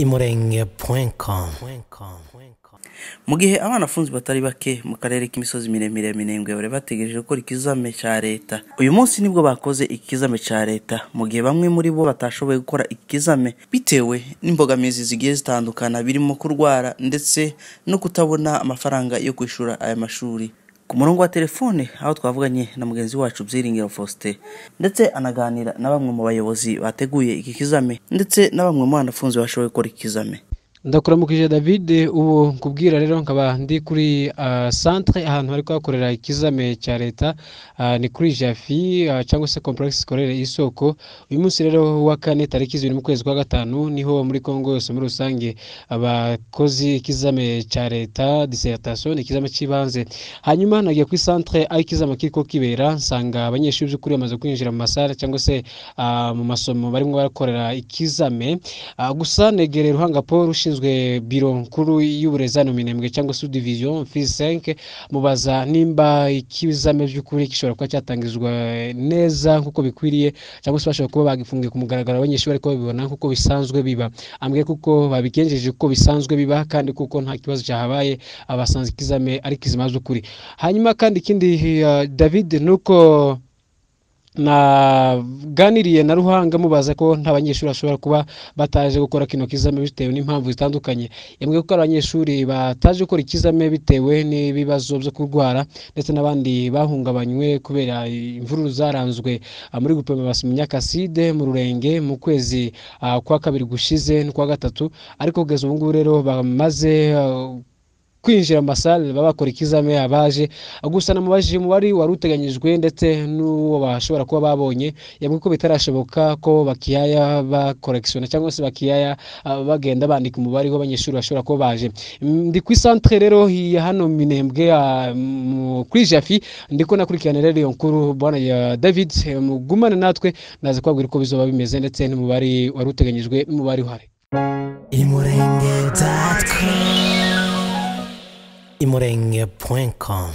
imurenge.com mu gihe abana afunze batari bake mu karere k'imisozi miremire ya minengwe bari bategereje gukora ikizame cya leta uyu munsi nibwo bakoze ikizame cya leta mu gihe bamwe muri bo batashoboye gukora ikizame bitewe n'imbogamizi zigiye zitandukana birimo kurwara ndetse no kutabona amafaranga yo kwishyura aya mashuri ku murongo wa telefone aho twavuganye na mugenzi wacu byiringiro faustin ndetse anaganira na bamwe mu bayobozi bateguye iki kizame ndetse na bamwe mu banafunzi bashoboye gukora ikizame ndakuramukije david ubu nkubwira rero nkaba ndi kuri ah, centre ahantu bari kuhakorera ikizame cya leta ah, ni kuri jafi ah, cyangwa se complex scolaire y'isoko uyu munsi rero wa kane tariki zibiri mu kwezi kwa gatanu niho muri congo yose muri rusange abakozi ikizame cya leta dissertation ni ikizame cy'ibanze hanyuma nagiye kuri centre aho ikizame kiriko kibera nsanga abanyeshuri by'ukuri bamaze kwinjira mu masare cyangwa se mu masomo barimo barakorera ikizame gusa negere ruhanga paul rushinzwe ushinzwe biro nkuru y'uburezi hano minembwe cyangwa se division fisenke mubaza nimba ikizame by'ukuri gishobora kuba cyatangizwa neza nk'uko bikwiriye cyangwa se bashobora kuba bagifungiye ku mugaragaro abanyeshuri ariko babibona nk'uko bisanzwe biba ambwe kuko babigenjeje uko bisanzwe biba kandi kuko nta kibazo cyahabaye abasanze ikizame ari kizima z'ukuri hanyuma kandi ikindi uh, David nuko naganiriye na ruhanga mubaza ko nta banyeshuri bashobora kuba bataje gukora kino kizame bitewe n'impamvu zitandukanye yambwiye ko ari abanyeshuri bataje gukora ikizame bitewe n'ibibazo byo kurwara ndetse n'abandi bahungabanywe kubera imvururu zaranzwe ah, muri gupima basi mu mu rurenge mu kwezi ah, kwa kabiri gushize n'ukwa gatatu ariko kugeza ubu ngubu rero bamaze ah, kwinjira mu masale baba bakora ikizame abaje gusa namubajije umubare wari uteganyijwe ndetse n'uwo bashobora kuba babonye yabwiye ko bitarashoboka ko bakiyaya bakorekishona cyangwa se bakiyaya ah, bagenda bandika umubare w'abanyeshuri bashobora kuba baje mm, ndi ku isantere rero ya hano minembwe ah, kuri jafi ndiko nakurikirana rero nkuru bwana ya david eh, mugumane natwe naza kubabwira uko bizoba bimeze ndetse n'umubare wari uteganyijwe n'umubare uhari imorengue.com